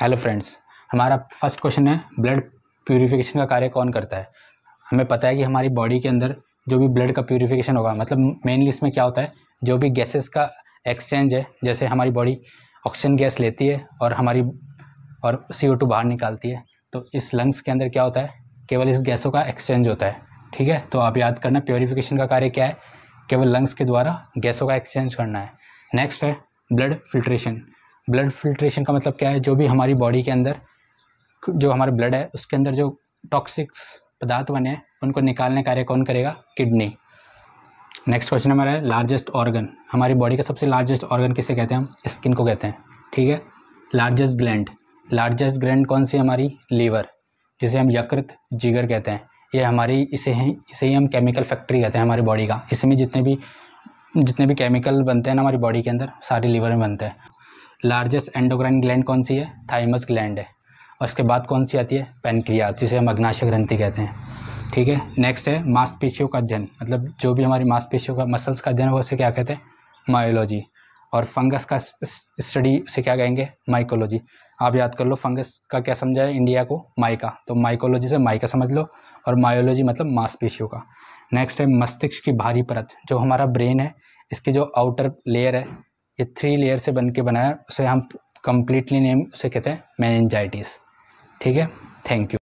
hello friends हमारा first question है blood purification का कार्य कौन करता है हमें पता है कि हमारी बॉडी के अंदर जो भी ब्लड का प्योरीफिकेशन होगा मतलब मेनली इसमें क्या होता है जो भी गैसेस का एक्सचेंज है जैसे हमारी बॉडी ऑक्सीजन गैस लेती है और हमारी और सी बाहर निकालती है तो इस लंग्स के अंदर क्या होता है केवल इस गैसों का एक्सचेंज होता है ठीक है तो आप याद करना प्योरीफिकेशन का कार्य क्या है केवल लंग्स के द्वारा गैसों का एक्सचेंज करना है नेक्स्ट है ब्लड फिल्ट्रेशन ब्लड फिल्ट्रेशन का मतलब क्या है जो भी हमारी बॉडी के अंदर जो हमारा ब्लड है उसके अंदर जो टॉक्सिक्स पदार्थ बने हैं उनको निकालने कार्य कौन करेगा किडनी नेक्स्ट क्वेश्चन हमारा है लार्जेस्ट ऑर्गन हमारी बॉडी का सबसे लार्जेस्ट ऑर्गन किसे कहते हैं हम स्किन को कहते हैं ठीक है लार्जेस्ट ग्लैंड लार्जेस्ट ग्लैंड कौन सी हमारी लीवर जिसे हम यकृत जिगर कहते हैं ये हमारी इसे ही इसे ही हम केमिकल फैक्ट्री कहते हैं हमारी बॉडी का इसमें जितने भी जितने भी केमिकल बनते हैं ना हमारी बॉडी के अंदर सारे लीवर में बनते हैं लार्जेस्ट एंडोग्राइन ग्लैंड कौन सी है थाइमस ग्लैंड है और उसके बाद कौन सी आती है पेनक्रियाज जिसे हम अग्नाशय ग्रंथि कहते हैं ठीक है नेक्स्ट है मांसपेशियों का अध्ययन मतलब जो भी हमारी मांसपेशियों का मसल्स का अध्ययन वो उसे क्या कहते हैं मायोलॉजी और फंगस का स्टडी उसे क्या कहेंगे माइकोलॉजी आप याद कर लो फंगस का क्या समझा है इंडिया को माइका तो माइकोलॉजी से माइका समझ लो और मायोलॉजी मतलब मांसपेशियों का नेक्स्ट है मस्तिष्क की भारी परत जो हमारा ब्रेन है इसकी जो आउटर लेयर है ये थ्री लेयर से बन के बनाया उसे हम कम्प्लीटली नेम उसे कहते हैं मैनजाइटिस ठीक है थैंक यू